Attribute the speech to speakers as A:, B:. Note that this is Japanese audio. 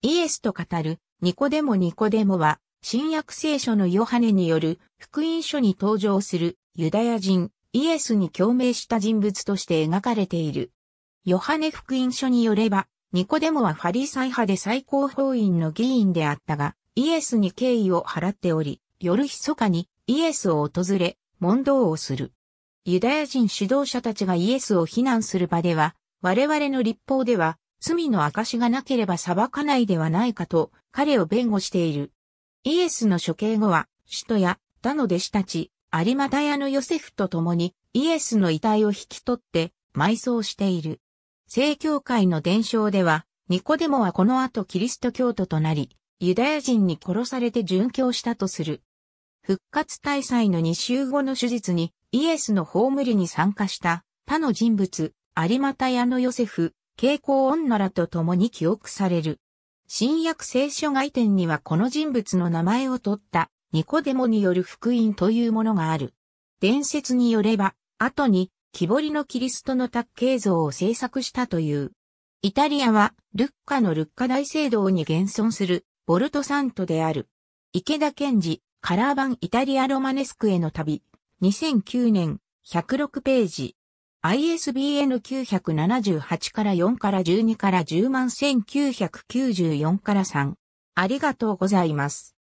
A: イエスと語るニコデモニコデモは、新約聖書のヨハネによる福音書に登場するユダヤ人イエスに共鳴した人物として描かれている。ヨハネ福音書によれば、ニコデモはファリサイ派で最高法院の議員であったが、イエスに敬意を払っており、夜密かにイエスを訪れ、問答をする。ユダヤ人指導者たちがイエスを非難する場では、我々の立法では、罪の証がなければ裁かないではないかと彼を弁護している。イエスの処刑後は、使徒や他の弟子たち、有馬屋のヨセフと共にイエスの遺体を引き取って埋葬している。聖教会の伝承では、ニコデモはこの後キリスト教徒となり、ユダヤ人に殺されて殉教したとする。復活大祭の2週後の手術にイエスの葬りに参加した他の人物、有馬屋のヨセフ、傾向女らと共に記憶される。新約聖書外典にはこの人物の名前を取ったニコデモによる福音というものがある。伝説によれば、後に木彫りのキリストの卓形像を制作したという。イタリアはルッカのルッカ大聖堂に現存するボルトサントである。池田健治、カラー版イタリアロマネスクへの旅、2009年、106ページ。ISBN 978から4から12から10万1994から3。ありがとうございます。